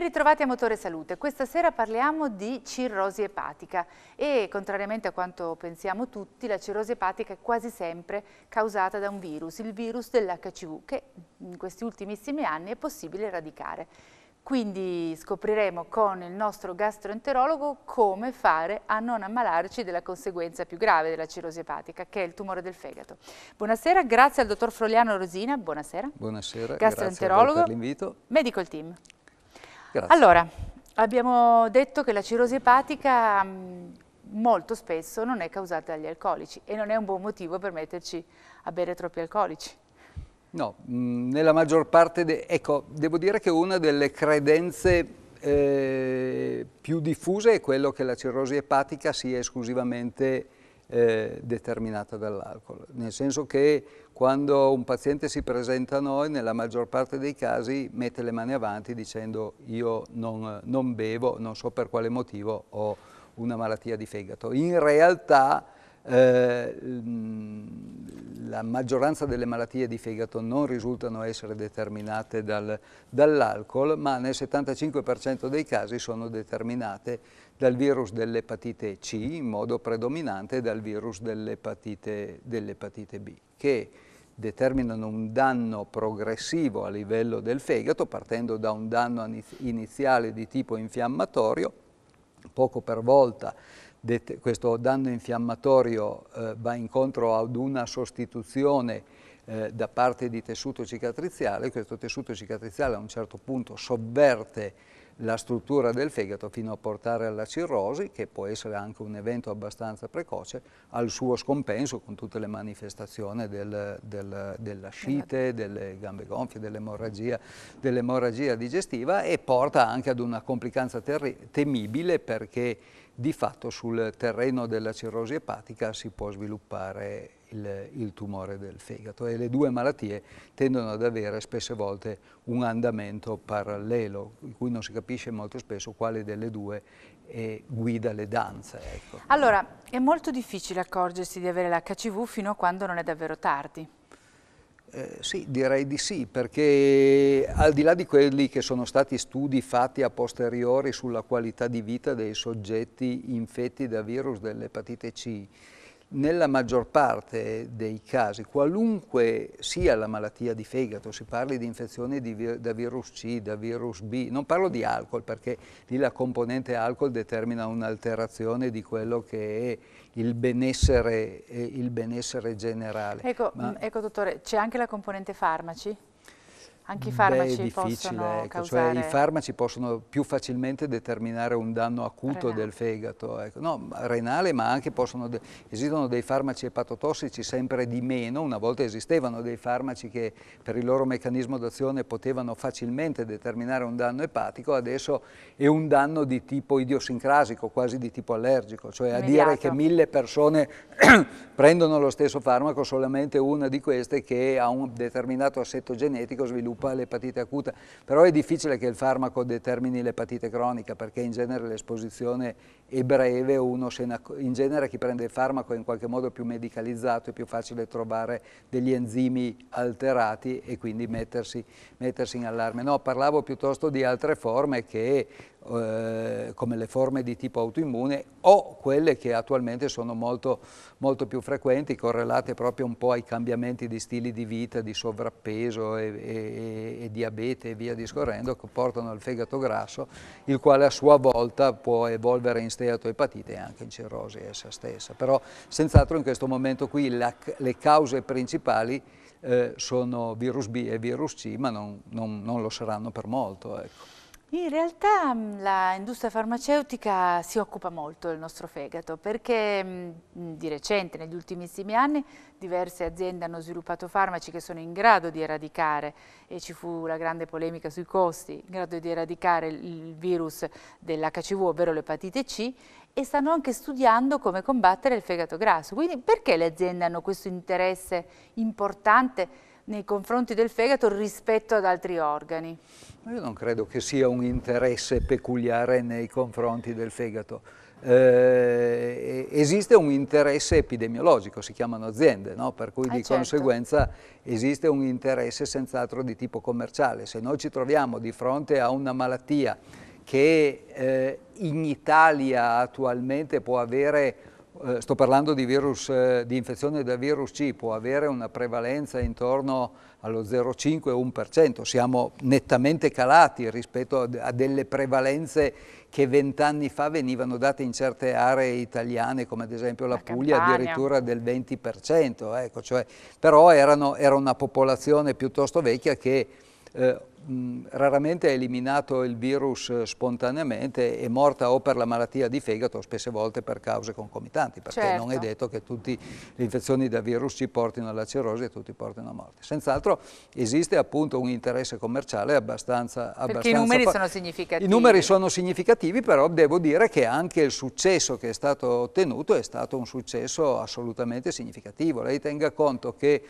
Ben ritrovati a Motore Salute. Questa sera parliamo di cirrosi epatica e contrariamente a quanto pensiamo tutti, la cirrosi epatica è quasi sempre causata da un virus, il virus dell'HCV che in questi ultimissimi anni è possibile eradicare. Quindi scopriremo con il nostro gastroenterologo come fare a non ammalarci della conseguenza più grave della cirrosi epatica, che è il tumore del fegato. Buonasera, grazie al dottor Froliano Rosina, buonasera. Buonasera, gastroenterologo, grazie per l'invito. Medical team. Grazie. Allora, abbiamo detto che la cirrosi epatica mm, molto spesso non è causata dagli alcolici e non è un buon motivo per metterci a bere troppi alcolici. No, mm, nella maggior parte, de ecco, devo dire che una delle credenze eh, più diffuse è quello che la cirrosi epatica sia esclusivamente eh, determinata dall'alcol, nel senso che quando un paziente si presenta a noi, nella maggior parte dei casi mette le mani avanti dicendo io non, non bevo, non so per quale motivo ho una malattia di fegato. In realtà eh, la maggioranza delle malattie di fegato non risultano essere determinate dal, dall'alcol, ma nel 75% dei casi sono determinate dal virus dell'epatite C in modo predominante dal virus dell'epatite dell B, che determinano un danno progressivo a livello del fegato, partendo da un danno iniziale di tipo infiammatorio, poco per volta questo danno infiammatorio eh, va incontro ad una sostituzione eh, da parte di tessuto cicatriziale, questo tessuto cicatriziale a un certo punto sovverte la struttura del fegato fino a portare alla cirrosi, che può essere anche un evento abbastanza precoce, al suo scompenso con tutte le manifestazioni del, del, dell'ascite, esatto. delle gambe gonfie, dell'emorragia, dell digestiva e porta anche ad una complicanza temibile perché di fatto sul terreno della cirrosi epatica si può sviluppare il, il, tumore del fegato e le due malattie tendono ad avere spesse volte un andamento parallelo, in cui non si capisce molto spesso quale delle due eh, guida le danze. Ecco. Allora, è molto difficile accorgersi di avere l'HCV fino a quando non è davvero tardi. Eh, sì, direi di sì, perché al di là di quelli che sono stati studi fatti a posteriori sulla qualità di vita dei soggetti infetti da virus dell'epatite C, nella maggior parte dei casi, qualunque sia la malattia di fegato, si parli di infezioni di, da virus C, da virus B, non parlo di alcol perché lì la componente alcol determina un'alterazione di quello che è il benessere, eh, il benessere generale. Ecco, Ma... ecco dottore, c'è anche la componente farmaci? Anche i farmaci Beh, possono ecco, causare... Cioè, I farmaci possono più facilmente determinare un danno acuto renale. del fegato, ecco. no, renale, ma anche possono... De esistono dei farmaci epatotossici sempre di meno, una volta esistevano dei farmaci che per il loro meccanismo d'azione potevano facilmente determinare un danno epatico, adesso è un danno di tipo idiosincrasico, quasi di tipo allergico, cioè Immediato. a dire che mille persone prendono lo stesso farmaco, solamente una di queste che ha un determinato assetto genetico sviluppa sviluppa l'epatite acuta, però è difficile che il farmaco determini l'epatite cronica perché in genere l'esposizione è breve, in genere chi prende il farmaco è in qualche modo più medicalizzato, è più facile trovare degli enzimi alterati e quindi mettersi, mettersi in allarme. No, parlavo piuttosto di altre forme che eh, come le forme di tipo autoimmune o quelle che attualmente sono molto, molto, più frequenti, correlate proprio un po' ai cambiamenti di stili di vita, di sovrappeso e, e, e, diabete e via discorrendo che portano al fegato grasso, il quale a sua volta può evolvere in steatoepatite e anche in cirrosi essa stessa. Però senz'altro in questo momento qui la, le cause principali eh, sono virus B e virus C, ma non, non, non lo saranno per molto. Ecco. In realtà mm, l'industria farmaceutica si occupa molto del nostro fegato perché mm, di recente, negli ultimissimi anni, diverse aziende hanno sviluppato farmaci che sono in grado di eradicare, e ci fu la grande polemica sui costi, in grado di eradicare il virus dell'HCV, ovvero l'epatite C, e stanno anche studiando come combattere il fegato grasso. Quindi perché le aziende hanno questo interesse importante nei confronti del fegato rispetto ad altri organi? Io non credo che sia un interesse peculiare nei confronti del fegato. Eh, esiste un interesse epidemiologico, si chiamano aziende, no? per cui eh di certo. conseguenza esiste un interesse senz'altro di tipo commerciale. Se noi ci troviamo di fronte a una malattia che eh, in Italia attualmente può avere eh, sto parlando di, virus, eh, di infezione da virus C, può avere una prevalenza intorno allo 0,5-1%, siamo nettamente calati rispetto a, a delle prevalenze che vent'anni fa venivano date in certe aree italiane, come ad esempio la, la Puglia, Campania. addirittura del 20%, ecco, cioè, però erano, era una popolazione piuttosto vecchia che eh, raramente è eliminato il virus eh, spontaneamente, è morta o per la malattia di fegato o spesse volte per cause concomitanti, perché certo. non è certo. detto che tutte le infezioni da virus ci portino alla cirrosi e tutti portino a morte. Senz'altro esiste appunto un interesse commerciale abbastanza... Perché abbastanza i numeri sono significativi. I numeri sono significativi, però devo dire che anche il successo che è stato ottenuto è stato un successo assolutamente significativo. Lei tenga conto che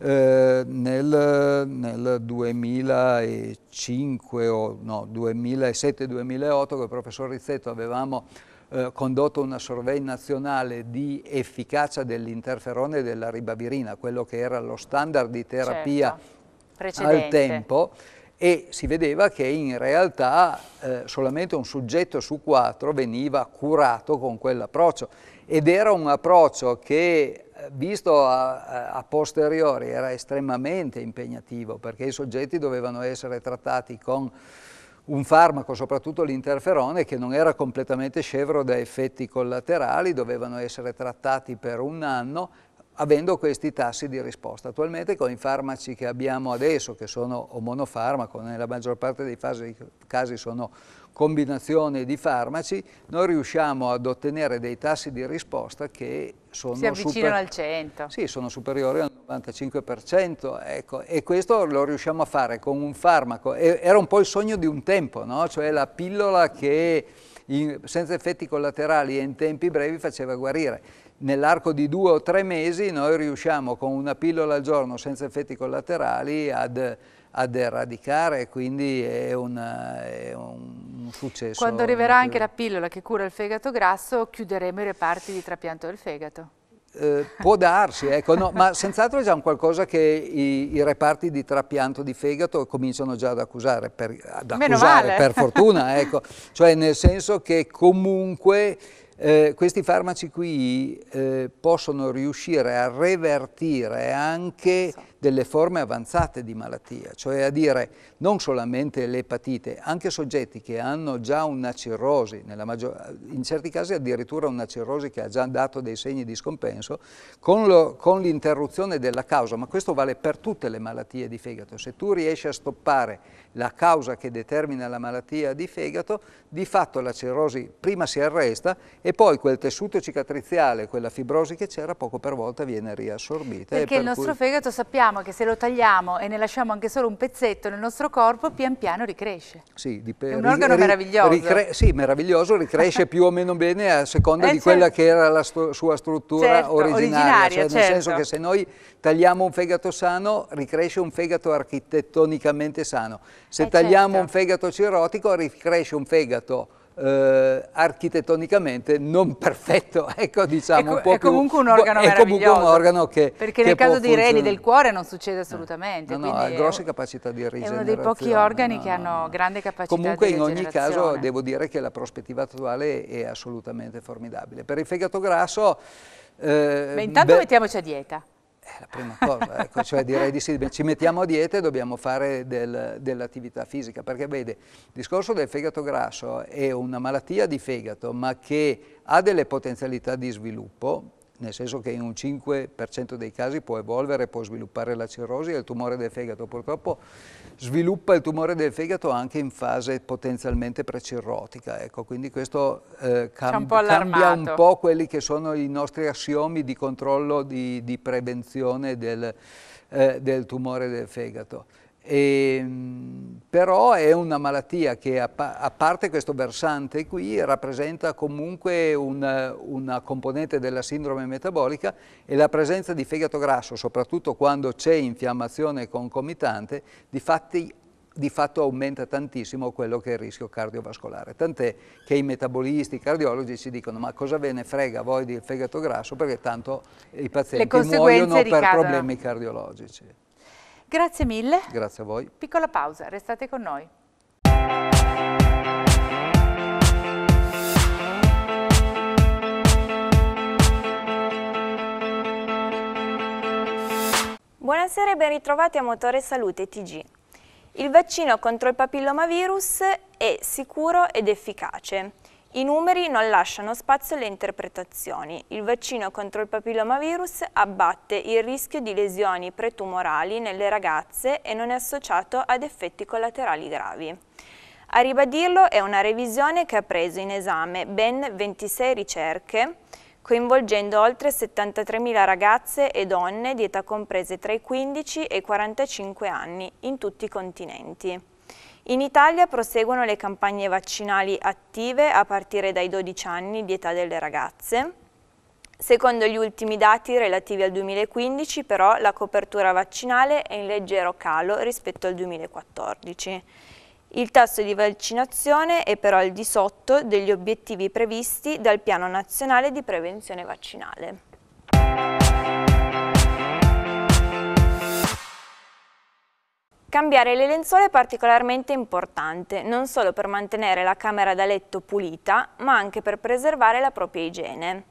eh, nel, nel 2000 2005 o no, 2007-2008 con il professor Rizzetto avevamo eh, condotto una survey nazionale di efficacia dell'interferone della ribavirina, quello che era lo standard di terapia certo. al tempo e si vedeva che in realtà eh, solamente un soggetto su quattro veniva curato con quell'approccio ed era un approccio che visto a, a, posteriori era estremamente impegnativo perché i soggetti dovevano essere trattati con un farmaco, soprattutto l'interferone, che non era completamente scevro da effetti collaterali, dovevano essere trattati per un anno avendo questi tassi di risposta. Attualmente con i farmaci che abbiamo adesso, che sono o monofarmaco, nella maggior parte dei casi sono combinazione di farmaci, noi riusciamo ad ottenere dei tassi di risposta che sono, si avvicinano al 100. Sì, sono superiori al 95%, ecco, e questo lo riusciamo a fare con un farmaco. E, era un po' il sogno di un tempo, no? cioè la pillola che in, senza effetti collaterali e in tempi brevi faceva guarire nell'arco di due o tre mesi noi riusciamo con una pillola al giorno senza effetti collaterali ad, ad eradicare, quindi è, una, è un successo. Quando arriverà anche la pillola che cura il fegato grasso, chiuderemo i reparti di trapianto del fegato. Eh, può darsi, ecco, no, ma senz'altro è già un qualcosa che i, i, reparti di trapianto di fegato cominciano già ad accusare, per, ad accusare, per fortuna, ecco. cioè nel senso che comunque eh, questi farmaci qui eh, possono riuscire a revertire anche esatto delle forme avanzate di malattia, cioè a dire non solamente l'epatite, anche soggetti che hanno già una cirrosi, in certi casi addirittura una cirrosi che ha già dato dei segni di scompenso, con l'interruzione della causa, ma questo vale per tutte le malattie di fegato, se tu riesci a stoppare la causa che determina la malattia di fegato, di fatto la cirrosi prima si arresta e poi quel tessuto cicatriziale, quella fibrosi che c'era, poco per volta viene riassorbita. Perché per il nostro cui... fegato sappiamo sappiamo che se lo tagliamo e ne lasciamo anche solo un pezzetto nel nostro corpo, pian piano ricresce. Sì, dipende. È un organo ri meraviglioso. Ricre sì, meraviglioso, ricresce più o meno bene a seconda eh, di certo. quella che era la stru sua struttura certo, originaria. Cioè, certo. Nel senso che certo. se noi tagliamo un fegato sano, ricresce un fegato architettonicamente sano. Se eh, tagliamo certo. un fegato cirrotico, ricresce un fegato eh, architettonicamente non perfetto, ecco diciamo ecco, è, un po' è comunque un organo è comunque un organo che Perché che nel caso dei reni del cuore non succede assolutamente. No, no, ha grosse capacità di rigenerazione. È uno dei pochi organi no, che hanno grande capacità comunque di Comunque in ogni caso devo dire che la prospettiva attuale è assolutamente formidabile. Per il fegato grasso... Eh, Beh, intanto beh, mettiamoci a dieta. È eh, la prima cosa, ecco, cioè direi di sì, ci mettiamo a dieta e dobbiamo fare del, dell'attività fisica, perché vede, il discorso del fegato grasso è una malattia di fegato, ma che ha delle potenzialità di sviluppo, nel senso che in un 5% dei casi può evolvere, può sviluppare la cirrosi e il tumore del fegato. Purtroppo sviluppa il tumore del fegato anche in fase potenzialmente precirrotica, ecco, quindi questo eh, camb un cambia un po' quelli che sono i nostri assiomi di controllo, di, di prevenzione del, eh, del tumore del fegato. E, ehm, però è una malattia che, a, parte questo versante qui, rappresenta comunque un, una componente della sindrome metabolica e la presenza di fegato grasso, soprattutto quando c'è infiammazione concomitante, di fatti di fatto aumenta tantissimo quello che è il rischio cardiovascolare, tant'è che i metabolisti, i cardiologi ci dicono ma cosa ve ne frega voi del fegato grasso perché tanto i pazienti muoiono per problemi cardiologici. Grazie mille. Grazie a voi. Piccola pausa, restate con noi. Buonasera e ben ritrovati a Motore Salute TG. Il vaccino contro il papillomavirus è sicuro ed efficace. I numeri non lasciano spazio alle interpretazioni. Il vaccino contro il papillomavirus abbatte il rischio di lesioni pretumorali nelle ragazze e non è associato ad effetti collaterali gravi. A ribadirlo è una revisione che ha preso in esame ben 26 ricerche, coinvolgendo oltre 73.000 ragazze e donne di età comprese tra i 15 e i 45 anni in tutti i continenti. In Italia proseguono le campagne vaccinali attive a partire dai 12 anni di età delle ragazze. Secondo gli ultimi dati relativi al 2015, però, la copertura vaccinale è in leggero calo rispetto al 2014. Il tasso di vaccinazione è però al di sotto degli obiettivi previsti dal Piano Nazionale di Prevenzione Vaccinale. Cambiare le lenzuola è particolarmente importante, non solo per mantenere la camera da letto pulita, ma anche per preservare la propria igiene.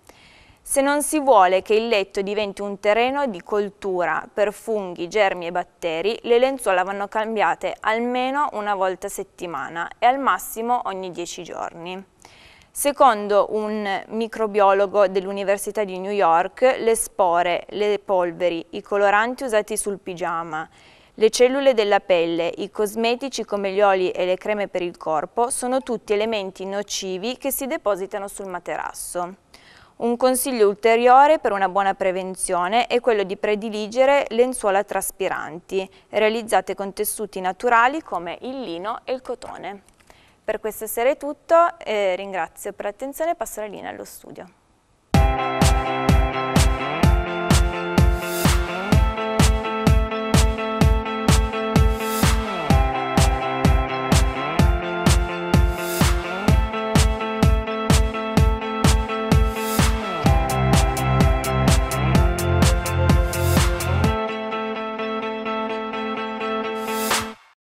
Se non si vuole che il letto diventi un terreno di coltura per funghi, germi e batteri, le lenzuola vanno cambiate almeno una volta a settimana e al massimo ogni 10 giorni. Secondo un microbiologo dell'Università di New York, le spore, le polveri, i coloranti usati sul pigiama le cellule della pelle, i cosmetici come gli oli e le creme per il corpo sono tutti elementi nocivi che si depositano sul materasso. Un consiglio ulteriore per una buona prevenzione è quello di prediligere lenzuola traspiranti, realizzate con tessuti naturali come il lino e il cotone. Per questa sera è tutto, eh, ringrazio per l'attenzione e passo la linea allo studio.